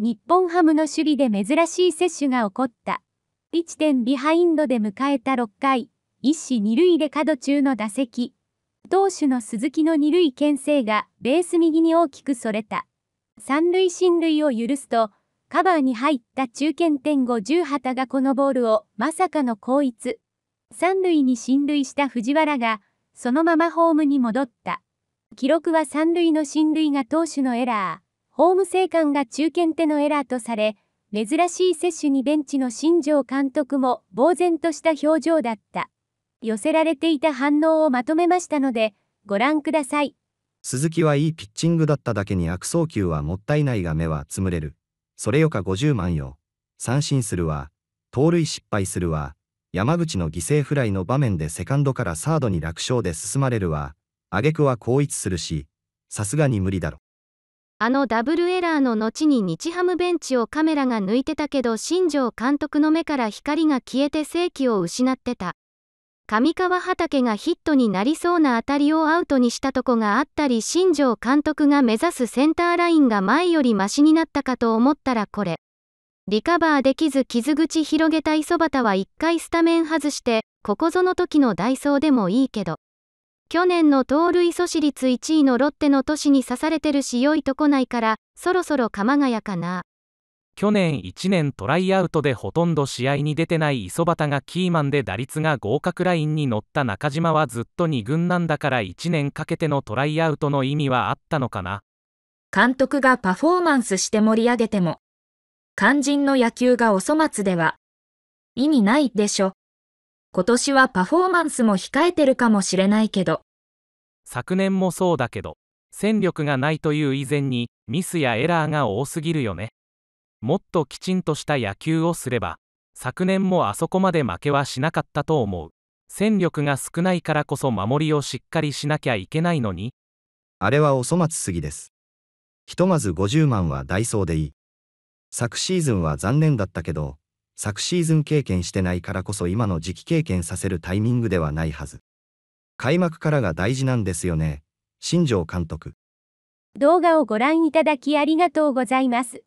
日本ハムの守備で珍しい接種が起こった。1点ビハインドで迎えた6回、一死二塁で角中の打席。投手の鈴木の二塁牽制がベース右に大きくそれた。三塁進塁を許すと、カバーに入った中堅点後0旗がこのボールをまさかの後逸。三塁に進塁した藤原が、そのままホームに戻った。記録は三塁の進塁が投手のエラー。ホーム生還が中堅手のエラーとされ、珍しい接種にベンチの新庄監督も呆然とした表情だった。寄せられていた反応をまとめましたので、ご覧ください。鈴木はいいピッチングだっただけに悪送球はもったいないが目はつむれる。それよか50万よ。三振するわ。盗塁失敗するわ。山口の犠牲フライの場面でセカンドからサードに楽勝で進まれるわ。挙句は後逸するし、さすがに無理だろ。あのダブルエラーの後に日ハムベンチをカメラが抜いてたけど新庄監督の目から光が消えて正気を失ってた。上川畑がヒットになりそうな当たりをアウトにしたとこがあったり新庄監督が目指すセンターラインが前よりマシになったかと思ったらこれリカバーできず傷口広げた磯端は一回スタメン外してここぞの時のダイソーでもいいけど去年の盗塁阻止率1位のロッテの都市に刺されてるし良いとこないからそろそろ鎌ヶ谷かな去年1年トライアウトでほとんど試合に出てない磯端がキーマンで打率が合格ラインに乗った中島はずっと2軍なんだから1年かけてのトライアウトの意味はあったのかな監督がパフォーマンスして盛り上げても肝心の野球がお粗末では意味ないでしょ今年はパフォーマンスも控えてるかもしれないけど昨年もそうだけど戦力がないという以前にミスやエラーが多すぎるよねもっときちんとした野球をすれば昨年もあそこまで負けはしなかったと思う戦力が少ないからこそ守りをしっかりしなきゃいけないのにあれはお粗末すぎですひとまず50万はダイソーでいい昨シーズンは残念だったけど昨シーズン経験してないからこそ今の時期経験させるタイミングではないはず。開幕からが大事なんですよね。新庄監督。動画をご覧いただきありがとうございます。